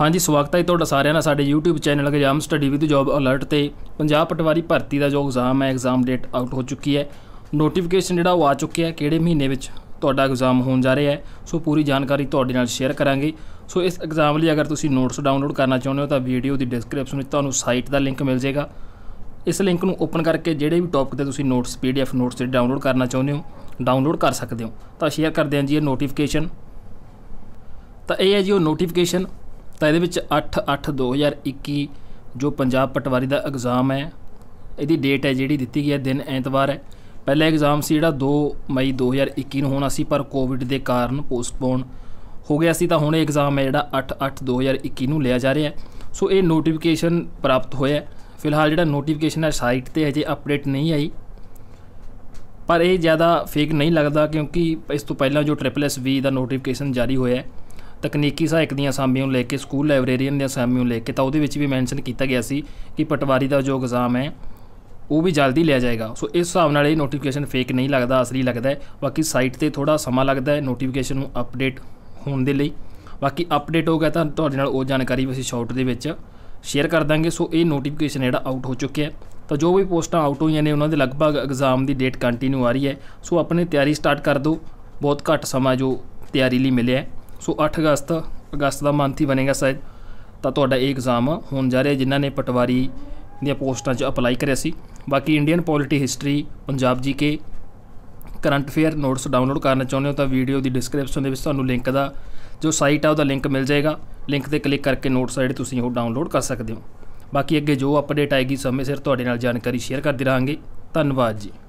ਹਾਂਜੀ ਸਵਾਗਤ ਹੈ ਤੁਹਾਡਾ ਸਾਰਿਆਂ ਦਾ ਸਾਡੇ YouTube channel exam study with job alert ਤੇ ਪੰਜਾਬ ਪਟਵਾਰੀ ਭਰਤੀ ਦਾ ਜੋ ਐਗਜ਼ਾਮ ਹੈ ਐਗਜ਼ਾਮ ਡੇਟ ਆਊਟ ਹੋ ਚੁੱਕੀ ਹੈ ਨੋਟੀਫਿਕੇਸ਼ਨ ਜਿਹੜਾ ਉਹ ਆ ਚੁੱਕਿਆ ਹੈ ਕਿਹੜੇ ਮਹੀਨੇ ਵਿੱਚ ਤੁਹਾਡਾ ਐਗਜ਼ਾਮ ਹੋਣ ਜਾ ਰਿਹਾ ਹੈ ਸੋ ਪੂਰੀ ਜਾਣਕਾਰੀ ਤੁਹਾਡੇ ਨਾਲ ਸ਼ੇਅਰ ਕਰਾਂਗੇ ਸੋ ਇਸ ਐਗਜ਼ਾਮ ਲਈ ਅਗਰ ਤੁਸੀਂ ਨੋਟਸ ਡਾਊਨਲੋਡ ਕਰਨਾ ਚਾਹੁੰਦੇ ਹੋ ਤਾਂ ਵੀਡੀਓ ਦੀ ਡਿਸਕ੍ਰਿਪਸ਼ਨ ਵਿੱਚ ਤੁਹਾਨੂੰ ਸਾਈਟ ਦਾ ਲਿੰਕ ਮਿਲ ਜਾਏਗਾ ਇਸ ਲਿੰਕ ਨੂੰ ਓਪਨ ਕਰਕੇ ਜਿਹੜੇ ਵੀ ਟੌਪਿਕ ਤੇ ਤੁਸੀਂ ਨੋਟਸ ਪੀਡੀਐਫ ਨੋਟਸ ਡਾਊਨਲੋਡ ਕਰਨਾ ਚਾਹੁੰਦੇ ਹੋ ਡਾਊਨਲੋਡ ਕਰ ਸਕਦੇ ਹੋ ਤਾਂ ਸ਼ੇਅਰ ਕਰਦੇ ਹਾਂ ਜੀ ਇਹ ਨੋਟੀਫਿਕੇਸ਼ਨ ਤਾਂ ਇਹ ਹੈ ਜੀ ਉਹ ਨੋਟੀਫਿਕੇਸ਼ਨ ਤਾਂ ਇਹਦੇ ਵਿੱਚ 8 8 2021 ਜੋ ਪੰਜਾਬ ਪਟਵਾਰੀ ਦਾ ਐਗਜ਼ਾਮ ਹੈ ਇਹਦੀ ਡੇਟ ਹੈ ਜਿਹੜੀ ਦਿੱਤੀ ਗਈ ਹੈ ਦਿਨ ਐਤਵਾਰ ਹੈ ਪਹਿਲਾ ਐਗਜ਼ਾਮ ਸੀ ਜਿਹੜਾ 2 ਮਈ 2021 ਨੂੰ ਹੋਣਾ ਸੀ ਪਰ ਕੋਵਿਡ ਦੇ ਕਾਰਨ ਪੋਸਟਪੋਨ ਹੋ ਗਿਆ ਸੀ ਤਾਂ ਹੁਣ ਇਹ ਐਗਜ਼ਾਮ ਹੈ ਜਿਹੜਾ 8 8 2021 ਨੂੰ ਲਿਆ ਜਾ ਰਿਹਾ ਸੋ ਇਹ ਨੋਟੀਫਿਕੇਸ਼ਨ ਪ੍ਰਾਪਤ ਹੋਇਆ ਫਿਲਹਾਲ ਜਿਹੜਾ ਨੋਟੀਫਿਕੇਸ਼ਨ ਹੈ ਸਾਈਟ ਤੇ ਅਜੇ ਅਪਡੇਟ ਨਹੀਂ ਆਈ ਪਰ ਇਹ ਜ਼ਿਆਦਾ ਫੇਕ ਨਹੀਂ ਲੱਗਦਾ ਕਿਉਂਕਿ ਇਸ ਤੋਂ ਪਹਿਲਾਂ ਜੋ ਟ੍ਰਿਪਲ ਐਸ ਵੀ ਦਾ ਨੋਟੀਫਿਕੇਸ਼ਨ ਜਾਰੀ ਹੋਇਆ ਤਕਨੀਕੀ ਸਹਾਇਕ ਦੀਆਂ ਸਾਮੀਆਂ ਨੂੰ ਲੈ ਕੇ ਸਕੂਲ ਲਾਇਬ੍ਰੇਰੀਅਨ ਦੀਆਂ ਸਾਮੀਆਂ ਨੂੰ ਲੈ ਕੇ ਤਾਂ ਉਹਦੇ ਵਿੱਚ ਵੀ ਮੈਂਸ਼ਨ ਕੀਤਾ ਗਿਆ ਸੀ ਕਿ ਪਟਵਾਰੀ ਦਾ ਜੋ ਐਗਜ਼ਾਮ ਹੈ ਉਹ ਵੀ ਜਲਦੀ ਲਿਆ ਜਾਏਗਾ ਸੋ ਇਸ ਹਿਸਾਬ ਨਾਲ ਇਹ ਨੋਟੀਫਿਕੇਸ਼ਨ ਫੇਕ ਨਹੀਂ ਲੱਗਦਾ ਅਸਲੀ ਲੱਗਦਾ ਹੈ ਬਾਕੀ ਸਾਈਟ ਤੇ ਥੋੜਾ ਸਮਾਂ ਲੱਗਦਾ ਹੈ ਨੋਟੀਫਿਕੇਸ਼ਨ ਨੂੰ ਅਪਡੇਟ ਹੋਣ ਦੇ ਲਈ ਬਾਕੀ ਅਪਡੇਟ ਹੋ ਗਿਆ ਤਾਂ ਤੁਹਾਡੇ ਨਾਲ ਉਹ ਜਾਣਕਾਰੀ ਵੀ ਅਸੀਂ ਸ਼ਾਰਟ ਦੇ ਵਿੱਚ ਸ਼ੇਅਰ ਕਰ ਦਾਂਗੇ ਸੋ ਇਹ ਨੋਟੀਫਿਕੇਸ਼ਨ ਜਿਹੜਾ ਆਊਟ ਹੋ ਚੁੱਕਿਆ ਹੈ ਤਾਂ ਜੋ ਵੀ ਪੋਸਟਾਂ ਆਊਟ ਹੋਈਆਂ ਨੇ ਉਹਨਾਂ ਦੇ ਲਗਭਗ ਐਗਜ਼ਾਮ ਦੀ ਡੇਟ ਕੰਟੀਨਿਊ ਆ ਰਹੀ ਹੈ ਸੋ ਆਪਣੀ ਤਿਆਰੀ ਸਟਾਰਟ ਕਰ ਦਿਓ ਬਹੁਤ ਘੱਟ ਸਮਾਂ ਜੋ ਤਿਆਰੀ ਲਈ ਮਿਲਿਆ ਸੋ 8 ਅਗਸਤ ਅਗਸਤ ਦਾ ਮੰਥ ਹੀ ਬਣੇਗਾ ਸ਼ਾਇਦ ਤਾਂ ਤੁਹਾਡਾ ਇਹ ਐਗਜ਼ਾਮ ਹੋਣ ਜਾ ਰਿਹਾ ਜਿਨ੍ਹਾਂ ਨੇ ਪਟਵਾਰੀ ਦੀਆਂ ਪੋਸਟਾਂ 'ਚ ਅਪਲਾਈ ਕਰਿਆ ਸੀ ਬਾਕੀ Indian polity history Punjab GK current affair notes download ਕਰਨਾ ਚਾਹੁੰਦੇ ਹੋ ਤਾਂ ਵੀਡੀਓ ਦੀ ਡਿਸਕ੍ਰਿਪਸ਼ਨ ਦੇ ਵਿੱਚ ਤੁਹਾਨੂੰ ਲਿੰਕ ਦਾ ਜੋ ਸਾਈਟ ਆ ਉਹਦਾ ਲਿੰਕ ਮਿਲ ਜਾਏਗਾ ਲਿੰਕ ਤੇ ਕਲਿੱਕ ਕਰਕੇ ਨੋਟਸ ਜਿਹੜੇ ਤੁਸੀਂ ਉਹ ਡਾਊਨਲੋਡ ਕਰ ਸਕਦੇ ਹੋ ਬਾਕੀ ਅੱਗੇ ਜੋ ਅਪਡੇਟ ਆਏਗੀ ਸਮੇਂ ਸਿਰ ਤੁਹਾਡੇ ਨਾਲ ਜਾਣਕਾਰੀ ਸ਼ੇਅਰ ਕਰਦੇ ਰਹਾਂਗੇ ਧੰਨਵਾਦ ਜੀ